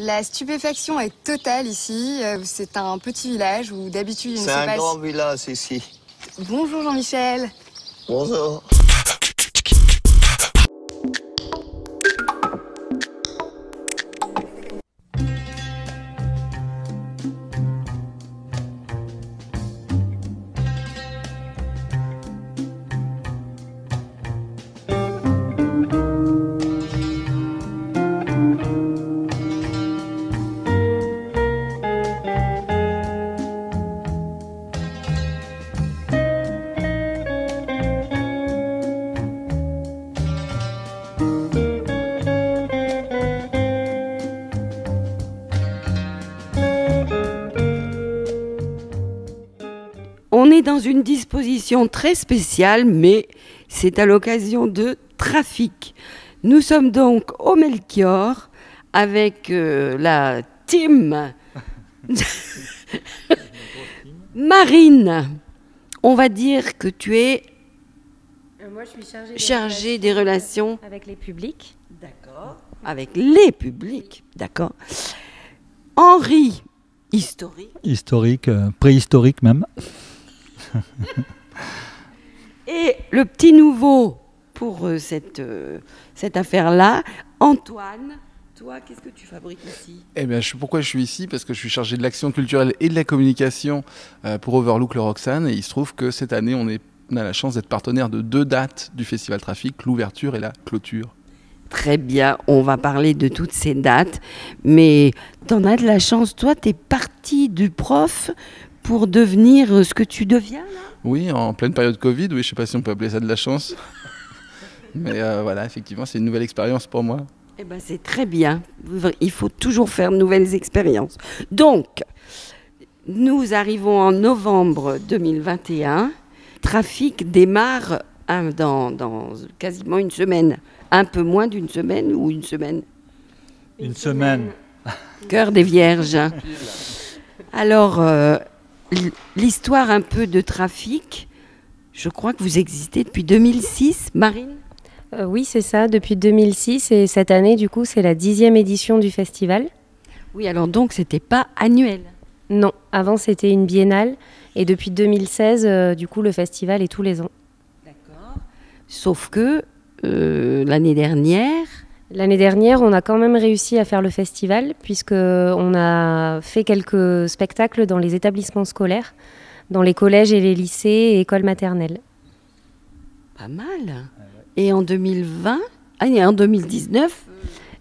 La stupéfaction est totale ici. Euh, c'est un petit village où d'habitude il ne se passe... C'est un grand village ici. Bonjour Jean-Michel. Bonjour. dans une disposition très spéciale, mais c'est à l'occasion de trafic. Nous sommes donc au Melchior avec euh, la team Marine. On va dire que tu es euh, chargée, des, relations avec les publics. D'accord. Avec les publics, d'accord. Henri, historique. Historique, euh, préhistorique même. Et le petit nouveau pour euh, cette, euh, cette affaire-là, Antoine, toi, qu'est-ce que tu fabriques ici Eh bien, je, pourquoi je suis ici Parce que je suis chargé de l'action culturelle et de la communication euh, pour Overlook le Roxane. Et il se trouve que cette année, on, a la chance d'être partenaire de deux dates du Festival Trafic, l'ouverture et la clôture. Très bien, on va parler de toutes ces dates. Mais t'en as de la chance, toi, t'es parti du prof pour devenir euh, ce que tu deviens Oui, en pleine période Covid, oui, je ne sais pas si on peut appeler ça de la chance. Mais euh, voilà, effectivement, c'est une nouvelle expérience pour moi. Eh ben, c'est très bien. Il faut toujours faire de nouvelles expériences. Donc, nous arrivons en novembre 2021. Trafic démarre dans, dans, quasiment une semaine. Un peu moins d'une semaine ou une semaine Une, semaine. Cœur des Vierges. Alors, euh, l'histoire un peu de trafic, je crois que vous existez depuis 2006, Marine euh, Oui, c'est ça, depuis 2006 et cette année, du coup, c'est la dixième édition du festival. Oui, alors donc, c'était pas annuel Non, avant c'était une biennale et depuis 2016, euh, du coup, le festival est tous les ans. D'accord. Sauf que euh, l'année dernière, L'année dernière, on a quand même réussi à faire le festival puisqu'on a fait quelques spectacles dans les établissements scolaires, dans les collèges et les lycées et écoles maternelles. Pas mal. Et en 2020, ah, et en 2019. Euh,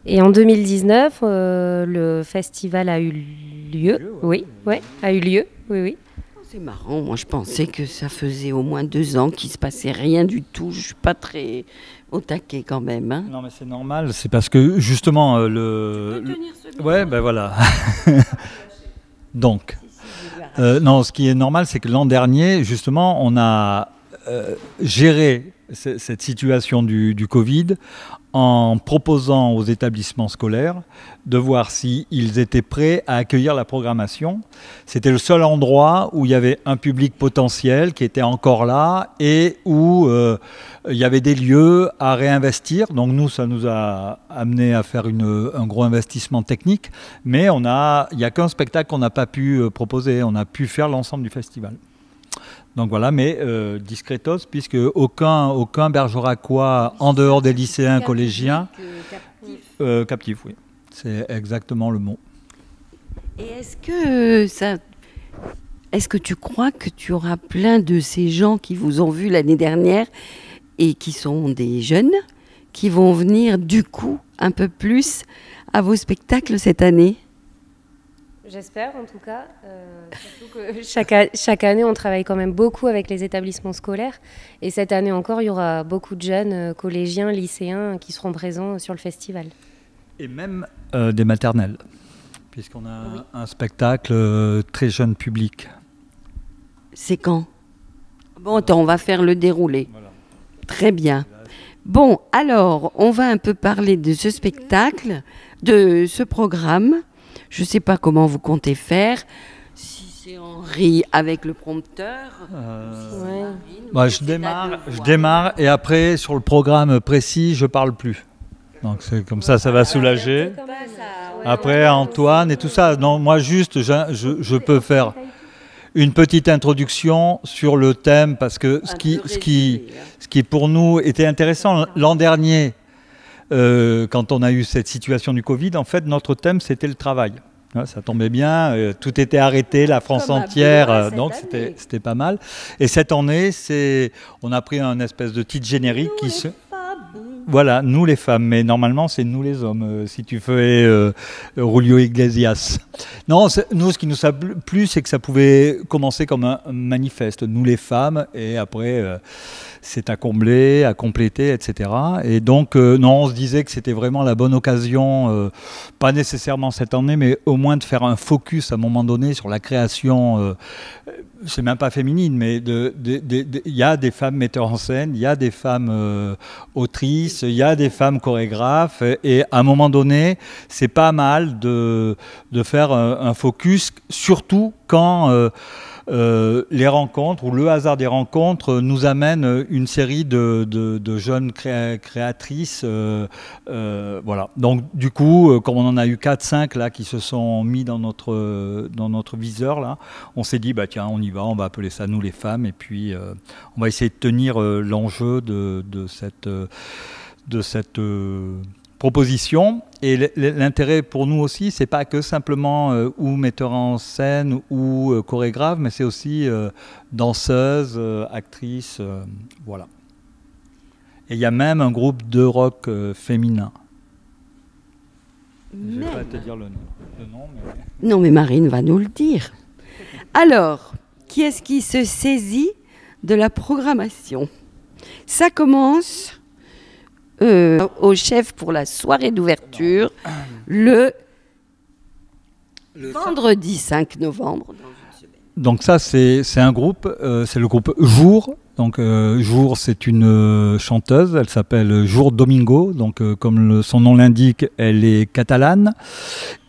et en 2019, euh, le festival a eu lieu. Oui, ouais, a eu lieu. Oui, oui. C'est marrant, moi je pensais que ça faisait au moins deux ans qu'il se passait rien du tout. Je suis pas très au taquet quand même. Hein. Non mais c'est normal, c'est parce que justement euh, le... ouais ben voilà. Donc, euh, non, ce qui est normal, c'est que l'an dernier, justement, on a euh, géré cette situation du Covid en proposant aux établissements scolaires de voir s'ils étaient prêts à accueillir la programmation. C'était le seul endroit où il y avait un public potentiel qui était encore là et où euh, il y avait des lieux à réinvestir. Donc nous, ça nous a amené à faire un gros investissement technique, mais il n'y a qu'un spectacle qu'on n'a pas pu euh, proposer, on a pu faire l'ensemble du festival. Donc voilà, mais euh, discretos, puisque aucun, aucun bergeracois en dehors des lycéens collégiens. Captif. captifs, euh, captif, oui. C'est exactement le mot. Et est-ce que ça. Est-ce que tu crois que tu auras plein de ces gens qui vous ont vu l'année dernière et qui sont des jeunes qui vont venir du coup un peu plus à vos spectacles cette année J'espère en tout cas. Euh, surtout que chaque, année, on travaille quand même beaucoup avec les établissements scolaires. Et cette année encore, il y aura beaucoup de jeunes euh, collégiens, lycéens qui seront présents euh, sur le festival. Et même des maternelles, puisqu'on a un spectacle très jeune public. C'est quand Bon, attends, on va faire le déroulé. Très bien. Bon, alors, on va un peu parler de ce spectacle, de ce programme. Je ne sais pas comment vous comptez faire. Si c'est Henri avec le prompteur. Euh, bah, je, démarre, je démarre et après, sur le programme précis, je parle plus. Donc comme ça, ça va ah, soulager. Après, Antoine et tout ça. Non, moi, juste, je, je, je peux faire une petite introduction sur le thème parce que ce qui, ce qui, hein. ce qui pour nous était intéressant l'an dernier, euh, quand on a eu cette situation du Covid, en fait, notre thème, c'était le travail. Ah, ça tombait bien, euh, tout était arrêté, la France entière, euh, donc c'était pas mal. Et cette année, on a pris un espèce de titre générique qui se voilà, nous les femmes, mais normalement c'est nous les hommes, euh, si tu fais euh, Rulio Iglesias. Non, nous ce qui nous a plu, c'est que ça pouvait commencer comme un manifeste, nous les femmes, et après euh, c'est à combler, à compléter, etc. Et donc, euh, non, on se disait que c'était vraiment la bonne occasion, pas nécessairement cette année, mais au moins de faire un focus à un moment donné sur la création c'est même pas féminine, mais il y a des femmes metteurs en scène, il y a des femmes euh, autrices, il y a des femmes chorégraphes, et, à un moment donné, c'est pas mal de, faire un, focus, surtout quand... Euh, euh, les rencontres ou le hasard des rencontres euh, nous amène euh, une série de, de, jeunes créatrices. voilà. Donc du coup, comme on en a eu 4-5 là qui se sont mis dans notre, dans notre viseur, là, on s'est dit, bah, tiens, on y va, on va appeler ça nous les femmes, et puis on va essayer de tenir l'enjeu de, de, cette... de cette proposition et l'intérêt pour nous aussi, c'est pas que simplement euh, ou metteur en scène ou euh, chorégraphe, mais c'est aussi euh, danseuse, actrice, voilà. Et il y a même un groupe de rock féminin. Je vais pas te dire le nom. Non, mais Marine va nous le dire. Alors, qui est-ce qui se saisit de la programmation Ça commence euh, au chef pour la soirée d'ouverture le, vendredi 5 novembre. Donc ça, c'est un groupe, euh, c'est le groupe Jour. Donc euh, Jour, c'est une chanteuse, elle s'appelle Jour Domingo. Donc comme son nom l'indique, elle est catalane.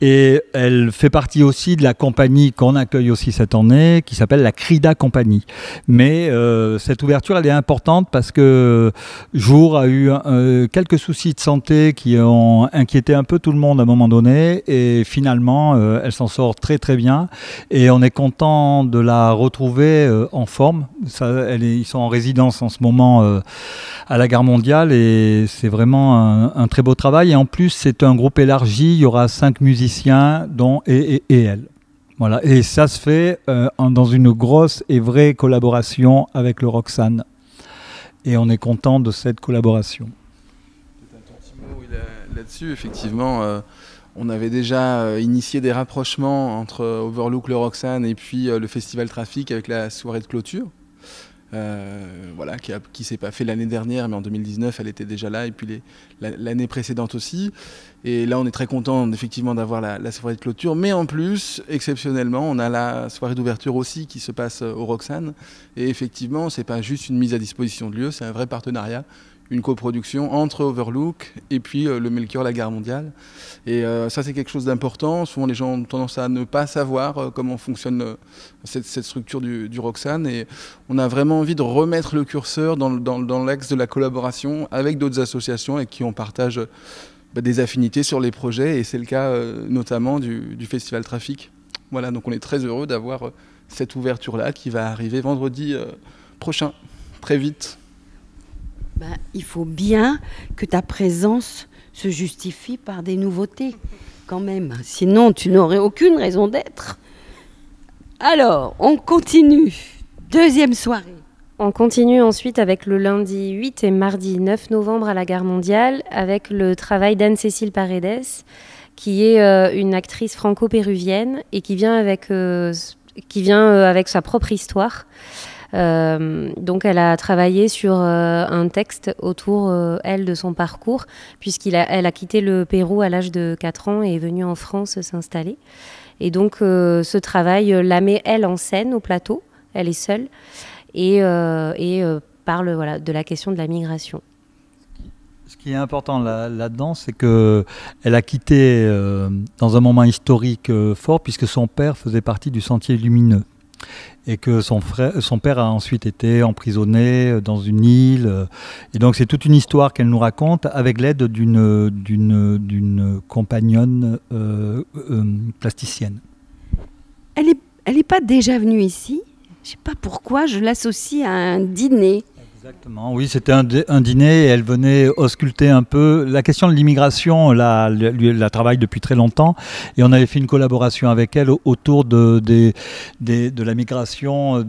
Et elle fait partie aussi de la compagnie qu'on accueille aussi cette année, qui s'appelle la Crida Compagnie. Mais euh, cette ouverture, elle est importante parce que Jour a eu euh, quelques soucis de santé qui ont inquiété un peu tout le monde à un moment donné. Et finalement, euh, elle s'en sort très très bien. Et on est content de la retrouver en forme. ils sont en résidence en ce moment à la guerre mondiale. Et c'est vraiment un, un très beau travail. Et en plus, c'est un groupe élargi. Il y aura cinq musiciens dont et, elle. Voilà. Et ça se fait euh, dans une grosse et vraie collaboration avec le Roxane. Et on est content de cette collaboration. Là-dessus, effectivement, euh, on avait déjà euh, initié des rapprochements entre Overlook, le Roxane et puis le Festival Trafic avec la soirée de clôture. voilà, qui, qui s'est pas fait l'année dernière, mais en 2019, elle était déjà là, et puis l'année précédente aussi. Et là, on est très content effectivement d'avoir la, soirée de clôture. Mais en plus, exceptionnellement, on a la soirée d'ouverture aussi qui se passe euh, au Roxane. Et effectivement, c'est pas juste une mise à disposition de lieu, c'est un vrai partenariat une coproduction entre Overlook et puis euh, le Melchior La Guerre Mondiale. Et euh, ça, c'est quelque chose d'important. Souvent, les gens ont tendance à ne pas savoir comment fonctionne cette, structure du, du, Roxane. Et on a vraiment envie de remettre le curseur dans, dans l'axe de la collaboration avec d'autres associations et qui on partage bah, des affinités sur les projets, et c'est le cas euh, notamment du, Festival Trafic. Voilà, donc on est très heureux d'avoir euh, cette ouverture-là qui va arriver vendredi euh, prochain, très vite. Ben, il faut bien que ta présence se justifie par des nouveautés, quand même. Sinon, tu n'aurais aucune raison d'être. Alors, on continue. Deuxième soirée. On continue ensuite avec le lundi 8 et mardi 9 novembre à la Gare mondiale avec le travail d'Anne-Cécile Paredes, qui est euh, une actrice franco-péruvienne et qui vient avec, euh, qui vient, euh, avec sa propre histoire. donc elle a travaillé sur un texte autour, elle, de son parcours, puisqu'elle a, a quitté le Pérou à l'âge de 4 ans et est venue en France s'installer. Et donc ce travail la met, elle, en scène au plateau, elle est seule et, euh, euh, parle voilà, de la question de la migration. Ce qui est important là, dedans c'est que elle a quitté euh, dans un moment historique fort, puisque son père faisait partie du Sentier Lumineux. Et que son, frère, son père a ensuite été emprisonné dans une île. Et donc, c'est toute une histoire qu'elle nous raconte avec l'aide d'une, compagnonne plasticienne. Elle n'est elle pas déjà venue ici je ne sais pas pourquoi, je l'associe à un dîner. Exactement, oui, c'était un, dîner et elle venait ausculter un peu. La question de l'immigration, la, la, la, travaille depuis très longtemps et on avait fait une collaboration avec elle autour de, de, la migration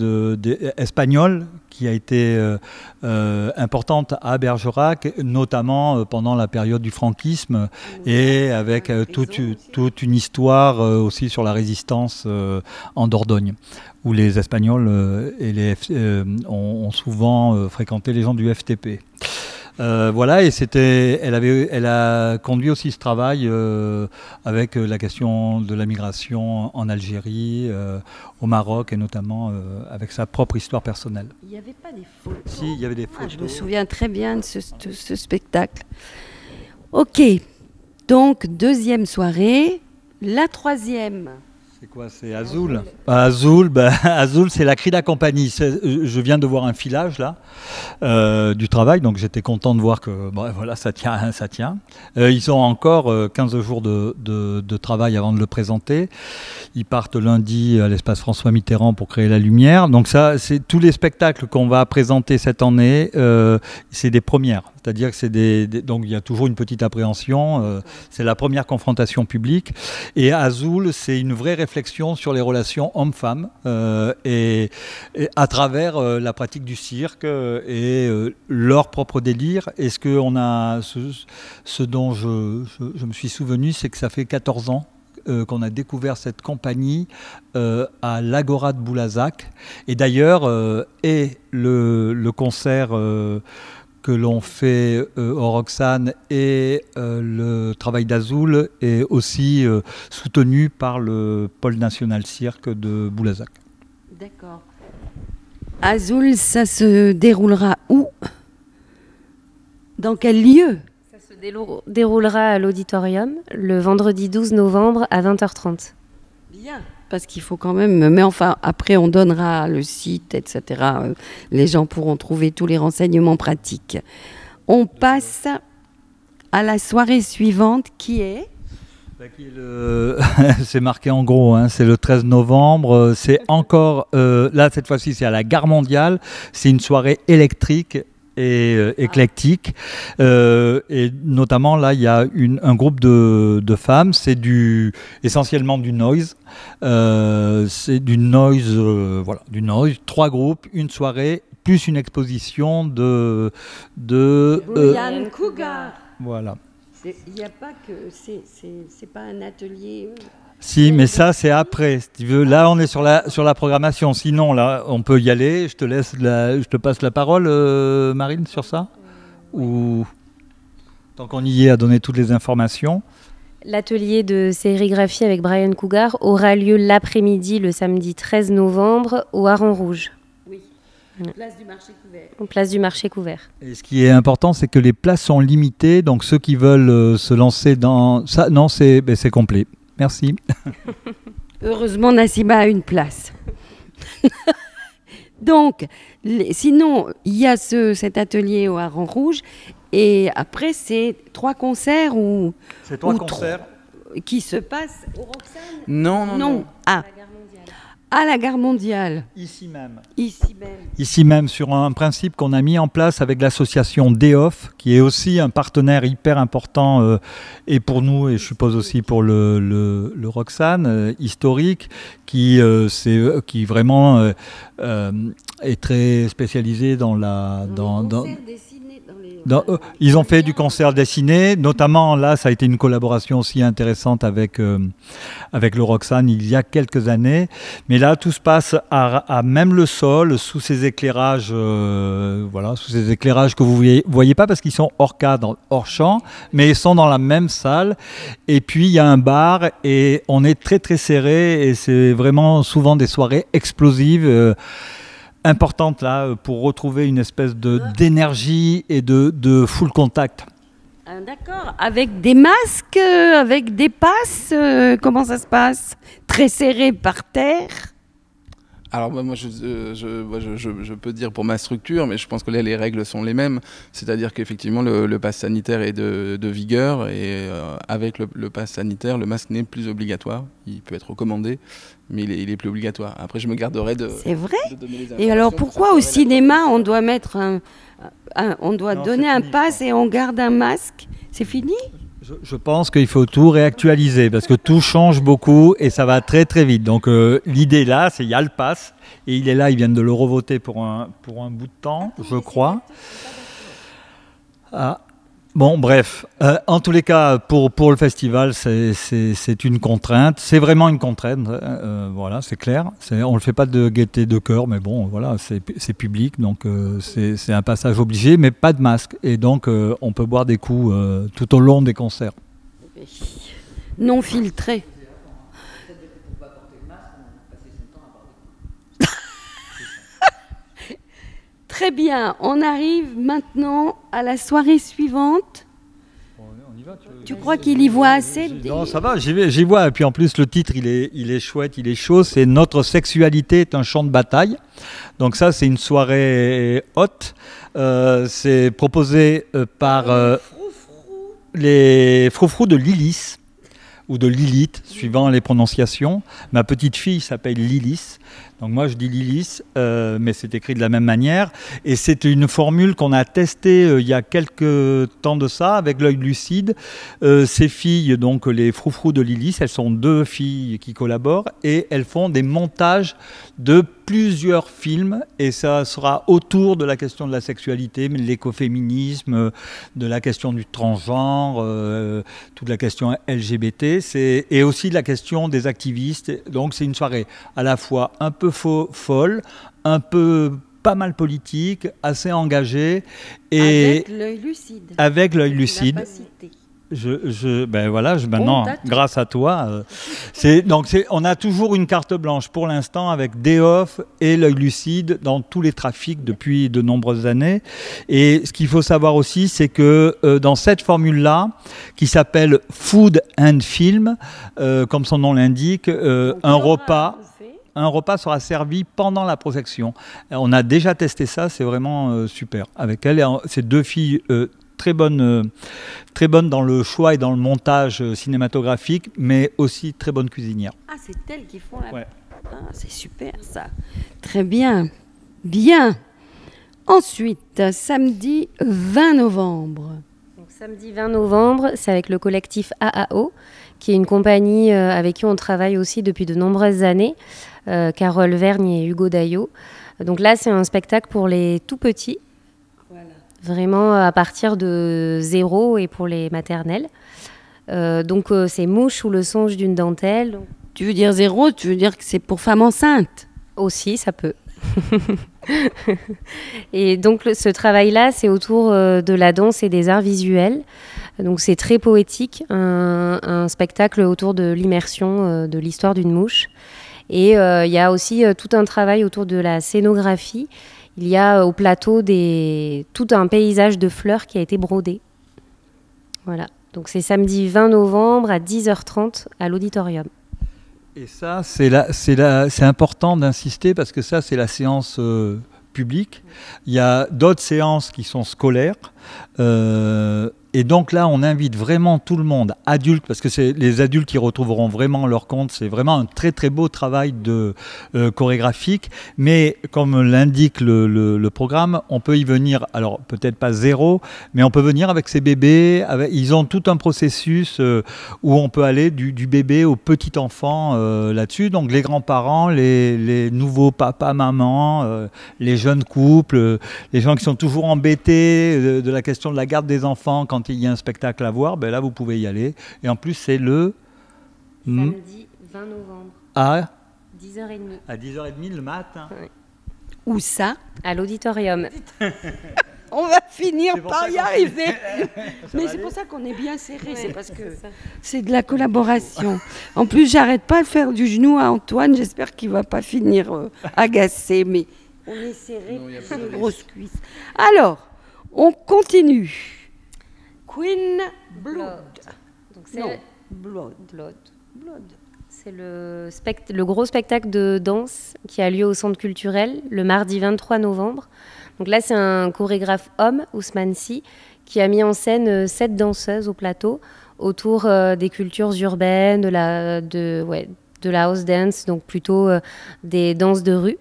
espagnole qui a été euh, euh, importante à Bergerac, notamment euh, pendant la période du franquisme et avec toute, toute, une histoire aussi sur la résistance en Dordogne où les Espagnols euh, et les euh, ont, souvent euh, fréquenté les gens du FTP. voilà, et c'était, elle avait, elle a conduit aussi ce travail avec la question de la migration en Algérie, au Maroc, et notamment avec sa propre histoire personnelle. Il n'y avait pas des photos. Si, il y avait des photos. Ah, je me souviens très bien de ce, spectacle. Ok, donc deuxième soirée, la troisième. C'est quoi C'est Azul Azul, bah, Azul c'est la cri compagnie. Euh, je viens de voir un filage là euh, du travail, donc j'étais content de voir que voilà, ça tient. Hein, ça tient. Euh, ils ont encore 15 jours de, travail avant de le présenter. Ils partent lundi à l'espace François Mitterrand pour créer la lumière. Donc ça, c'est tous les spectacles qu'on va présenter cette année, c'est des premières. C'est-à-dire que c'est des, donc il y a toujours une petite appréhension. c'est la première confrontation publique. Et Azul, c'est une vraie réflexion sur les relations hommes-femmes euh, et, à travers euh, la pratique du cirque euh, et leur propre délire. Est-ce on a ce, ce, dont je, je, me suis souvenu, c'est que ça fait 14 ans qu'on a découvert cette compagnie à l'Agora de Boulazac. Et d'ailleurs, est et le, le concert que l'on fait euh, au Roxane et euh, le travail d'Azul est aussi euh, soutenu par le pôle national cirque de Boulazac. D'accord. Azul, ça se déroulera où Dans quel lieu Ça se déroulera à l'auditorium le vendredi 12 novembre à 20h30. Bien parce qu'il faut quand même. Mais enfin, après, on donnera le site, etc. Euh, les gens pourront trouver tous les renseignements pratiques. On passe à la soirée suivante qui est. Bah, c'est marqué en gros, hein, c'est le 13 novembre. Euh, c'est encore, euh, là cette fois-ci c'est à la Gare mondiale. C'est une soirée électrique et euh, éclectique. Euh, et notamment, là, il y a une, un groupe de, femmes, c'est du, essentiellement du noise. Euh, c'est du noise, voilà, du noise. Trois groupes, une soirée, plus une exposition de. de Yann Cougar. Voilà. Il n'y a pas que. C'est pas un atelier. Si, mais ça, c'est après. tu veux, là, on est sur la, sur la programmation. Sinon, là, on peut y aller. Je te laisse, je te passe la parole, euh, Marine, sur ça. Ou tant qu'on y est, à donner toutes les informations. L'atelier de sérigraphie avec Brian Cougar aura lieu l'après-midi, le samedi 13 novembre, au Haron Rouge. Oui, place du marché couvert. En place du marché couvert. Et ce qui est important, c'est que les places sont limitées, donc ceux qui veulent euh, se lancer dans ça, non, c'est ben, complet. Merci. Heureusement, Nassima a une place. Donc, sinon, il y a ce, cet atelier au Harang Rouge. Et après, c'est trois concerts ou. C'est trois concerts qui se passent au Roxane Non, non, non. non. Ah à la gare mondiale. Ici même. Ici même. Ici même, sur un principe qu'on a mis en place avec l'association DEOF, qui est aussi un partenaire hyper important, euh, et pour nous, et je suppose aussi pour le, le, Roxane, euh, historique, qui, euh, c'est qui vraiment est très spécialisé dans la... Euh, ils ont fait du concert dessiné, notamment là, ça a été une collaboration aussi intéressante avec, euh, avec le Roxane il y a quelques années. Mais là, tout se passe à, même le sol, sous ces éclairages, euh, voilà, sous ces éclairages que vous voyez, voyez pas parce qu'ils sont hors cadre, hors champ, mais ils sont dans la même salle. Et puis il y a un bar et on est très très serré et c'est vraiment souvent des soirées explosives importante là euh, pour retrouver une espèce de ah. d'énergie et de, full contact. Ah, d'accord, avec des masques, euh, avec des passes, euh, comment ça se passe Très serré par terre alors moi euh, je, peux dire pour ma structure, mais je pense que les règles sont les mêmes, c'est-à-dire qu'effectivement le, passe pass sanitaire est de, vigueur et euh, avec le, passe pass sanitaire le masque n'est plus obligatoire, il peut être recommandé, mais il est, plus obligatoire. Après je me garderai de. C'est vrai. et alors pourquoi au cinéma on doit mettre on doit donner un pass et on garde un masque C'est fini je pense qu'il faut tout réactualiser parce que tout change beaucoup et ça va très très vite. Donc euh, l'idée là, c'est il y a le pass et il est là, ils viennent de le revoter pour un, pour un bout de temps, je crois. Ah, Bon, bref, euh, en tous les cas, pour, pour le festival, c'est une contrainte. C'est vraiment une contrainte, euh, euh, voilà, c'est clair. On ne le fait pas de gaieté de cœur, mais bon, voilà, c'est public, donc c'est un passage obligé, mais pas de masque. Et donc, on peut boire des coups tout au long des concerts. Non filtré. Très bien, on arrive maintenant à la soirée suivante. tu, crois qu'il y voit assez Non, ça va, j'y vois. Et puis en plus, le titre, il est, il est chouette, il est chaud. C'est Notre sexualité est un champ de bataille. Donc ça, c'est une soirée haute. Euh, c'est proposé euh, par euh, les froufrous de Lilis ou de Lilith, suivant les prononciations. Ma petite fille s'appelle Lilis. Donc moi je dis Lilis, euh, mais c'est écrit de la même manière. Et c'est une formule qu'on a testée euh, il y a quelques temps de ça avec l'œil lucide. Euh, ces filles, donc les froufrous de Lilis, elles sont deux filles qui collaborent et elles font des montages de plusieurs films et ça sera autour de la question de la sexualité, mais de l'écoféminisme, de la question du transgenre, toute la question LGBT, et aussi de la question des activistes. Donc c'est une soirée à la fois un peu Faux folle, un peu pas mal politique, assez engagée. Et avec l'œil lucide. Avec l'œil lucide. Je, ben voilà, maintenant, grâce à toi, euh, c'est donc c'est, on a toujours une carte blanche pour l'instant avec Deoff et l'œil lucide dans tous les trafics depuis de nombreuses années. Et ce qu'il faut savoir aussi, c'est que euh, dans cette formule-là, qui s'appelle Food and Film, euh, comme son nom l'indique, un repas un repas sera servi pendant la projection. Euh, on a déjà testé ça, c'est vraiment euh, super. Avec elle, ces deux filles euh, très bonnes, très dans le choix et dans le montage cinématographique, mais aussi très bonnes cuisinières. Ah, c'est elles qui font la. Ouais. Ah, c'est super ça. Très bien. Bien. Ensuite, samedi 20 novembre. samedi 20 novembre, c'est avec le collectif AAO, qui est une compagnie avec qui on travaille aussi depuis de nombreuses années. Euh, Carole Vergne et Hugo Daillot. Donc là, c'est un spectacle pour les tout petits, vraiment à partir de zéro et pour les maternelles. Euh, donc euh, c'est Mouche ou le songe d'une dentelle. Tu veux dire zéro, tu veux dire que c'est pour femmes enceintes Aussi, ça peut. et donc ce travail-là, c'est autour de la danse et des arts visuels. Donc c'est très poétique, un, spectacle autour de l'immersion de l'histoire d'une mouche. Et euh, il y a aussi euh, tout un travail autour de la scénographie. Il y a euh, au plateau des, tout un paysage de fleurs qui a été brodé. Voilà. Donc c'est samedi 20 novembre à 10h30 à l'auditorium. Et ça, c'est important d'insister parce que ça, c'est la séance publique. Il y a d'autres séances qui sont scolaires. Et donc là, on invite vraiment tout le monde, adultes, parce que c'est les adultes qui retrouveront vraiment leur compte. C'est vraiment un très très beau travail de euh, chorégraphique. Mais comme l'indique le, programme, on peut y venir. Alors peut-être pas zéro, mais on peut venir avec ses bébés. ils ont tout un processus euh, où on peut aller du, bébé au petit enfant euh, là-dessus. Donc les grands-parents, les, nouveaux papas, mamans, les jeunes couples, les gens qui sont toujours embêtés de, de la question de la garde des enfants quand quand il y a un spectacle à voir, ben là, vous pouvez y aller. Et en plus, c'est le... Samedi 20 novembre. À 10h30. À 10h30 le matin. Où ça À l'auditorium. on va finir par y arriver. Mais c'est pour ça qu'on est bien serré, c'est parce que c'est de la collaboration. En plus, j'arrête pas de faire du genou à Antoine, j'espère qu'il va pas finir euh, agacé, mais on est serré, c'est grosse cuisse. Alors, on continue. Queen Blood. c'est le, gros spectacle de danse qui a lieu au centre culturel le mardi 23 novembre. Donc là, c'est un chorégraphe homme, Ousmane Si, qui a mis en scène euh, sept danseuses au plateau autour euh, des cultures urbaines, de la, de, de la house dance, donc plutôt euh, des danses de rue.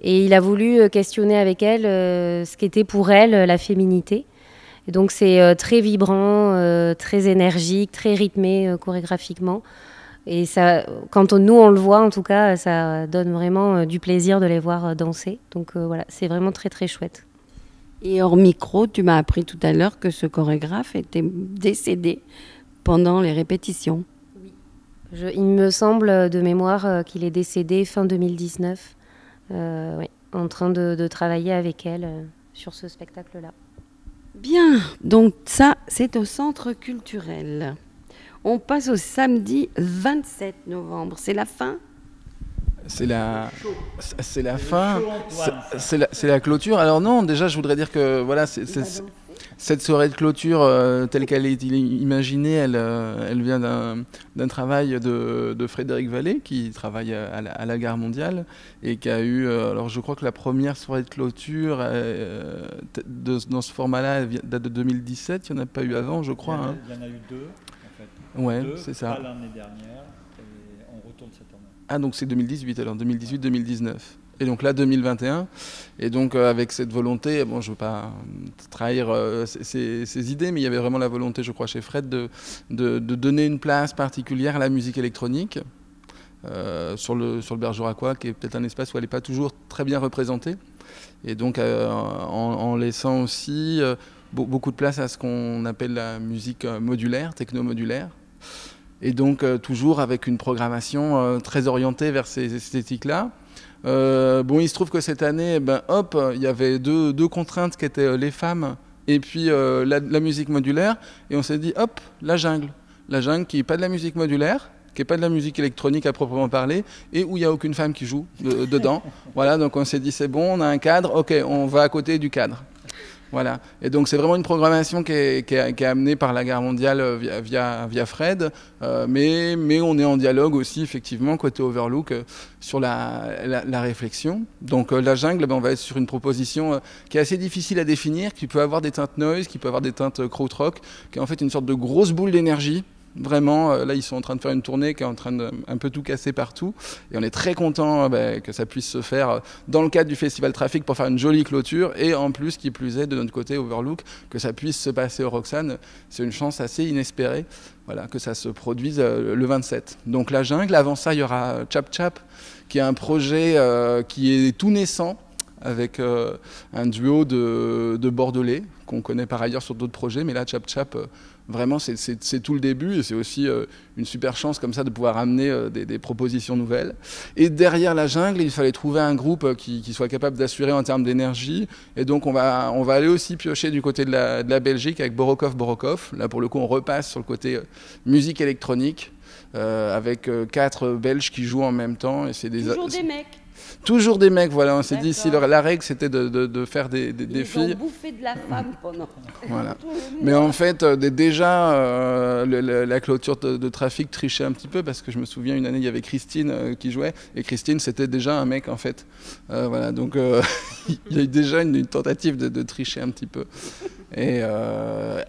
Et il a voulu questionner avec elles ce qu'était pour elle la féminité. Et donc c'est euh, très vibrant, euh, très énergique, très rythmé euh, chorégraphiquement. Et ça, quand on, nous on le voit, en tout cas, ça donne vraiment du plaisir de les voir danser. Donc voilà, c'est vraiment très très chouette. Et hors micro, tu m'as appris tout à l'heure que ce chorégraphe était décédé pendant les répétitions. Oui. il me semble de mémoire qu'il est décédé fin 2019, en train de travailler avec elle sur ce spectacle-là. Bien, donc ça, c'est au centre culturel. On passe au samedi 27 novembre. C'est la fin c'est la, c'est la fin, c'est la, la, clôture. Alors non, déjà, je voudrais dire que voilà, cette soirée de clôture euh, telle qu'elle est imaginée, elle, euh, elle vient d'un travail de, Frédéric Vallée qui travaille à, la, gare mondiale et qui a eu, euh, alors je crois que la première soirée de clôture dans ce format-là date de 2017, il n'y en a pas eu avant je crois. Il y en a, hein. eu deux en fait. Ouais, c'est ça. l'année dernière et on retourne cette année. Ah donc c'est 2018 alors, 2018-2019. Et donc là, 2021. Et donc euh, avec cette volonté, bon, je ne veux pas euh, trahir euh, ces, idées, mais il y avait vraiment la volonté, je crois, chez Fred, de, donner une place particulière à la musique électronique. sur le, sur le Bergeracois, qui est peut-être un espace où elle n'est pas toujours très bien représentée. Et donc en, laissant aussi beaucoup de place à ce qu'on appelle la musique modulaire, techno-modulaire. Et donc toujours avec une programmation très orientée vers ces esthétiques-là. Euh, bon, il se trouve que cette année, eh ben, hop, il y avait deux, contraintes qui étaient euh, les femmes et puis euh, la, musique modulaire. Et on s'est dit, hop, la jungle. La jungle qui n'est pas de la musique modulaire, qui n'est pas de la musique électronique à proprement parler, et où il n'y a aucune femme qui joue dedans. Voilà, donc on s'est dit, c'est bon, on a un cadre, ok, on va à côté du cadre. Voilà. Et donc c'est vraiment une programmation qui est, amenée par la guerre mondiale euh, via, Fred, euh, mais, on est en dialogue aussi effectivement côté Overlook euh, sur la, réflexion. Donc la jungle, ben, on va être sur une proposition qui est assez difficile à définir, qui peut avoir des teintes noise, qui peut avoir des teintes krautrock, qui est en fait une sorte de grosse boule d'énergie Vraiment, euh, là, ils sont en train de faire une tournée qui est en train de un peu tout casser partout. Et on est très content euh, ben, que ça puisse se faire euh, dans le cadre du Festival Trafic pour faire une jolie clôture. Et en plus, qui plus est, de notre côté, Overlook, que ça puisse se passer au Roxane. C'est une chance assez inespérée voilà, que ça se produise le 27. Donc la jungle, avant ça, il y aura Chap Chap, qui est un projet qui est tout naissant avec euh, un duo de, Bordelais qu'on connaît par ailleurs sur d'autres projets, mais là, Chap Chap, euh, vraiment, c'est tout le début et c'est aussi euh, une super chance comme ça de pouvoir amener des, propositions nouvelles. Et derrière la jungle, il fallait trouver un groupe qui, soit capable d'assurer en termes d'énergie. Et donc, on va, on va aller aussi piocher du côté de la, Belgique avec Borokov Borokov. Là, pour le coup, on repasse sur le côté musique électronique. avec quatre Belges qui jouent en même temps. Et c'est des, Toujours des mecs. Toujours des mecs, voilà. On s'est dit, si la règle c'était de, faire des, des, Ils bouffé de la femme pendant. Voilà. Mais en fait, euh, déjà, euh, la clôture de, trafic trichait un petit peu parce que je me souviens une année, il y avait Christine euh, qui jouait et Christine c'était déjà un mec en fait. voilà. Donc il y a eu déjà une, tentative de, tricher un petit peu. Et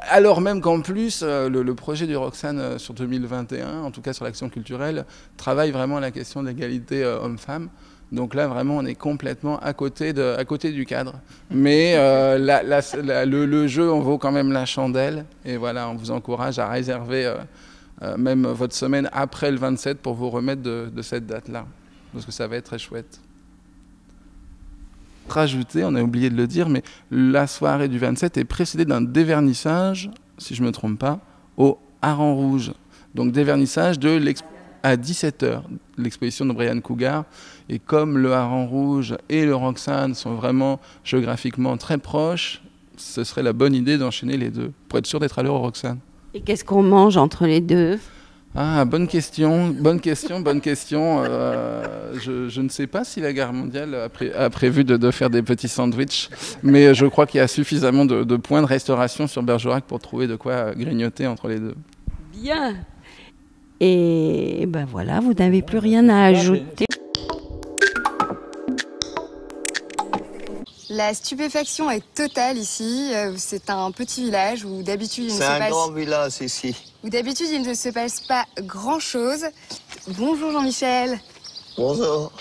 alors même qu'en plus, le, projet du Roxane sur 2021, en tout cas sur l'action culturelle, travaille vraiment la question de l'égalité homme-femme. Donc là, vraiment, on est complètement à côté, à côté du cadre. Mais euh, le, jeu en vaut quand même la chandelle. Et voilà, on vous encourage à réserver euh, euh, même votre semaine après le 27 pour vous remettre de, cette date-là. Parce que ça va être très chouette. Rajouter, on a oublié de le dire, mais la soirée du 27 est précédée d'un dévernissage, si je ne me trompe pas, au Haran Rouge. Donc dévernissage de à 17h l'exposition de Brian Cougar. Et comme le Haran rouge et le roxane sont vraiment géographiquement très proches, ce serait la bonne idée d'enchaîner les deux pour être sûr d'être à l'heure au roxane. Et qu'est-ce qu'on mange entre les deux ah, bonne question, bonne question, bonne question. Euh, je, ne sais pas si la guerre mondiale a, prévu de, faire des petits sandwichs, mais je crois qu'il y a suffisamment de points de restauration sur Bergerac pour trouver de quoi grignoter entre les deux. Bien, et ben voilà, vous n'avez plus rien à ajouter. La stupéfaction est totale ici. Euh, c'est un petit village où d'habitude il ne se passe. grand ici. Où d'habitude il ne se passe pas grand chose. Bonjour Jean-Michel. Bonjour.